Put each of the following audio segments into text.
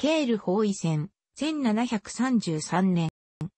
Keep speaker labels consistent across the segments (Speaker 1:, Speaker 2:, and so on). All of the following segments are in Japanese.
Speaker 1: ケール包囲戦、1733年。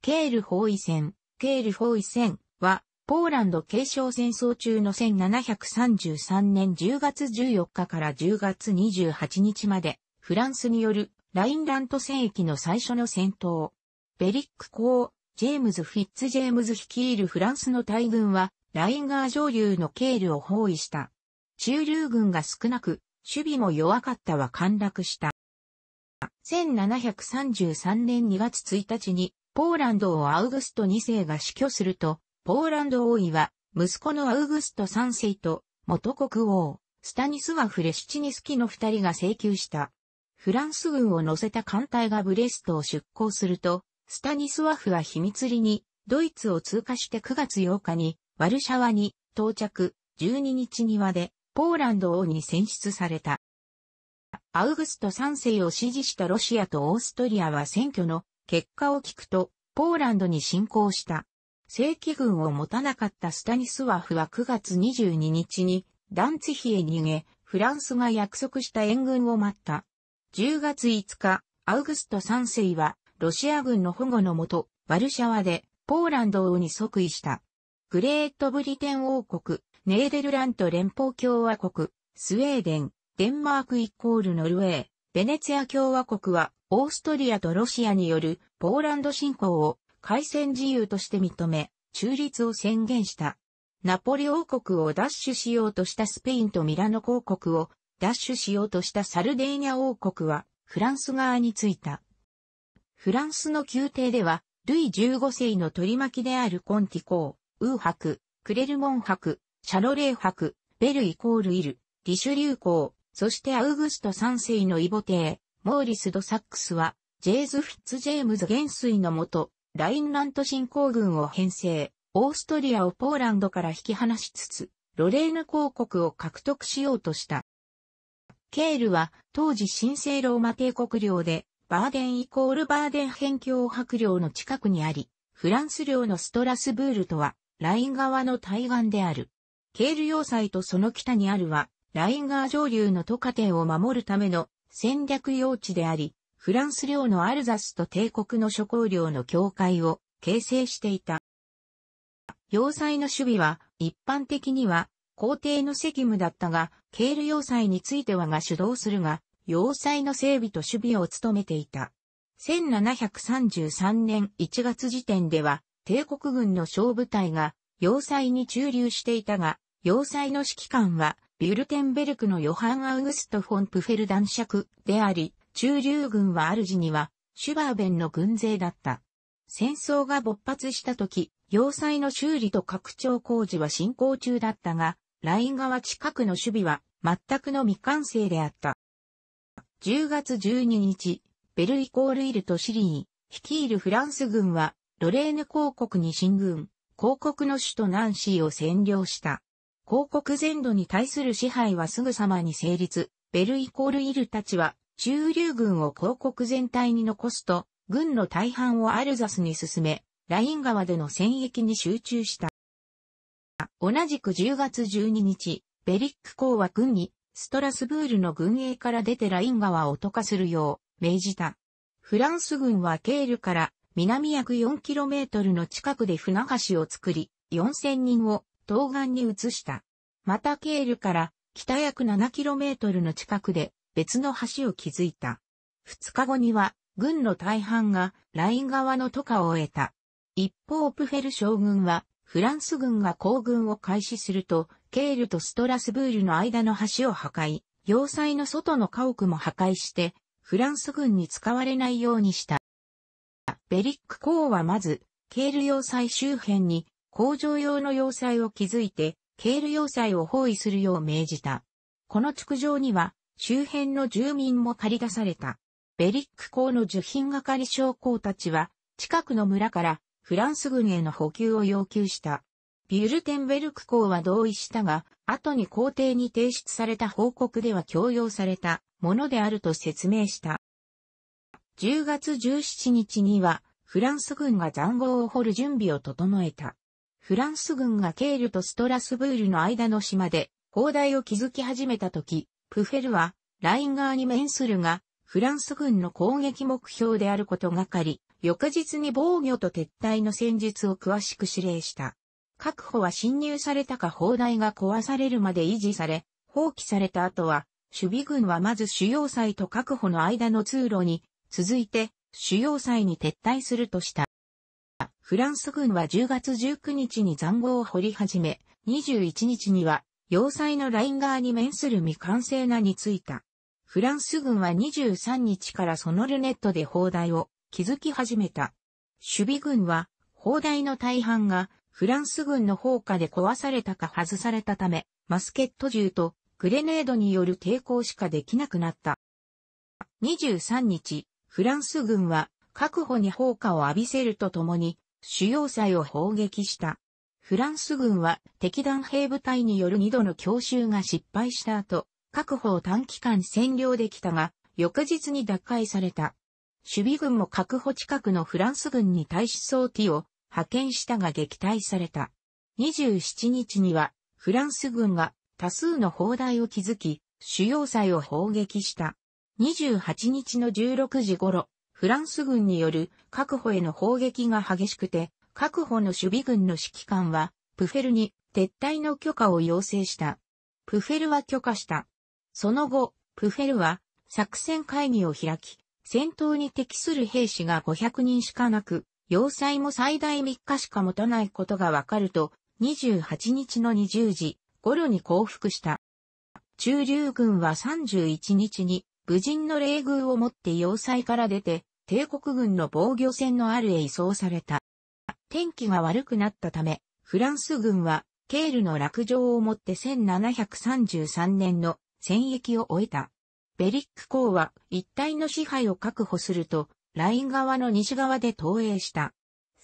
Speaker 1: ケール包囲戦、ケール包囲戦は、ポーランド継承戦争中の1733年10月14日から10月28日まで、フランスによるラインラント戦役の最初の戦闘。ベリック公、ジェームズ・フィッツ・ジェームズ率いるフランスの大軍は、ラインガー上流のケールを包囲した。中流軍が少なく、守備も弱かったは陥落した。1733年2月1日に、ポーランド王アウグスト2世が死去すると、ポーランド王位は、息子のアウグスト3世と、元国王、スタニスワフ・レシチニスキの二人が請求した。フランス軍を乗せた艦隊がブレストを出港すると、スタニスワフは秘密裏に、ドイツを通過して9月8日に、ワルシャワに到着、12日にで、ポーランド王に選出された。アウグスト3世を支持したロシアとオーストリアは選挙の結果を聞くと、ポーランドに侵攻した。正規軍を持たなかったスタニスワフは9月22日にダンツヒへ逃げ、フランスが約束した援軍を待った。10月5日、アウグスト3世はロシア軍の保護のもと、ワルシャワでポーランド王に即位した。グレートブリテン王国、ネーデルラント連邦共和国、スウェーデン、デンマークイコールノルウェー、ベネツィア共和国は、オーストリアとロシアによるポーランド侵攻を海戦自由として認め、中立を宣言した。ナポリ王国を奪取しようとしたスペインとミラノ公国を奪取しようとしたサルデーニャ王国はフランス側についた。フランスの宮廷では、ルイ15世の取り巻きであるコンティコー、ウーハクレルモンク、シャロレーク、ベルイコールイル、リシュリュー公、そしてアウグスト3世の異母帝、モーリス・ド・サックスは、ジェーズ・フィッツ・ジェームズ元帥のもと、ラインラント侵攻軍を編成、オーストリアをポーランドから引き離しつつ、ロレーヌ公国を獲得しようとした。ケールは当時神聖ローマ帝国領で、バーデンイコールバーデン辺境伯領の近くにあり、フランス領のストラスブールとは、ライン側の対岸である。ケール要塞とその北にあるは、ラインガー上流の都カテを守るための戦略用地であり、フランス領のアルザスと帝国の諸侯領の境界を形成していた。要塞の守備は一般的には皇帝の責務だったが、ケール要塞についてはが主導するが、要塞の整備と守備を務めていた。1733年1月時点では、帝国軍の小部隊が要塞に駐留していたが、要塞の指揮官はビュルテンベルクのヨハン・アウグスト・フォン・プフェル男爵であり、中流軍は主には、シュバーベンの軍勢だった。戦争が勃発した時、要塞の修理と拡張工事は進行中だったが、ライン川近くの守備は全くの未完成であった。10月12日、ベルイコールイルとシリー、率いるフランス軍は、ロレーヌ公国に進軍、公国の首都ナンシーを占領した。広告全土に対する支配はすぐさまに成立。ベルイコールイルたちは、中流軍を広告全体に残すと、軍の大半をアルザスに進め、ライン川での戦役に集中した。同じく10月12日、ベリック公は軍に、ストラスブールの軍営から出てライン川を渡化するよう命じた。フランス軍はケールから南約 4km の近くで船橋を作り、4000人を東岸に移した。またケールから北約 7km の近くで別の橋を築いた。2日後には軍の大半がライン側の渡河を得た。一方プフェル将軍はフランス軍が行軍を開始すると、ケールとストラスブールの間の橋を破壊、要塞の外の家屋も破壊して、フランス軍に使われないようにした。ベリック公はまず、ケール要塞周辺に工場用の要塞を築いて、ケール要塞を包囲するよう命じた。この築城には、周辺の住民も借り出された。ベリック港の受品係将校たちは、近くの村からフランス軍への補給を要求した。ビュルテンベルク港は同意したが、後に皇帝に提出された報告では強要されたものであると説明した。10月17日には、フランス軍が残壕を掘る準備を整えた。フランス軍がケールとストラスブールの間の島で、砲台を築き始めた時、プフェルは、ライン側に面するが、フランス軍の攻撃目標であることがかり、翌日に防御と撤退の戦術を詳しく指令した。確保は侵入されたか砲台が壊されるまで維持され、放棄された後は、守備軍はまず主要祭と確保の間の通路に、続いて主要祭に撤退するとした。フランス軍は10月19日に残壕を掘り始め、21日には要塞のライン側に面する未完成なについた。フランス軍は23日からそのルネットで砲台を築き始めた。守備軍は砲台の大半がフランス軍の砲火で壊されたか外されたため、マスケット銃とグレネードによる抵抗しかできなくなった。23日、フランス軍は確保に砲火を浴びせるとともに主要祭を砲撃した。フランス軍は敵弾兵部隊による2度の強襲が失敗した後、各方を短期間占領できたが、翌日に奪回された。守備軍も確保近くのフランス軍に対し装置を派遣したが撃退された。27日にはフランス軍が多数の砲台を築き、主要祭を砲撃した。28日の16時頃、フランス軍による確保への砲撃が激しくて、確保の守備軍の指揮官は、プフェルに撤退の許可を要請した。プフェルは許可した。その後、プフェルは作戦会議を開き、戦闘に適する兵士が500人しかなく、要塞も最大3日しか持たないことがわかると、28日の20時頃に降伏した。中流軍は31日に、無人の冷遇を持って要塞から出て、帝国軍の防御線のあるへ移送された。天気が悪くなったため、フランス軍は、ケールの落城をもって1733年の戦役を終えた。ベリック港は一帯の支配を確保すると、ライン側の西側で投影した。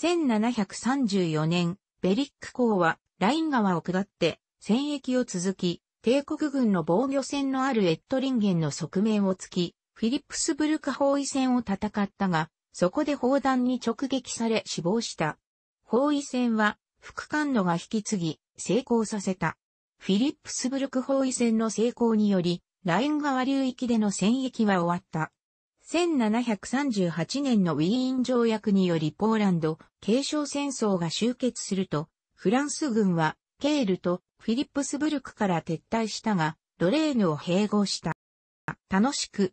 Speaker 1: 1734年、ベリック港はライン川を下って戦役を続き、帝国軍の防御線のあるエットリンゲンの側面を突き、フィリップスブルク包囲戦を戦ったが、そこで砲弾に直撃され死亡した。包囲戦は、副官野が引き継ぎ、成功させた。フィリップスブルク包囲戦の成功により、ライン川流域での戦役は終わった。1738年のウィーン条約によりポーランド、継承戦争が終結すると、フランス軍は、ケールとフィリップスブルクから撤退したが、ドレーヌを併合した。楽しく、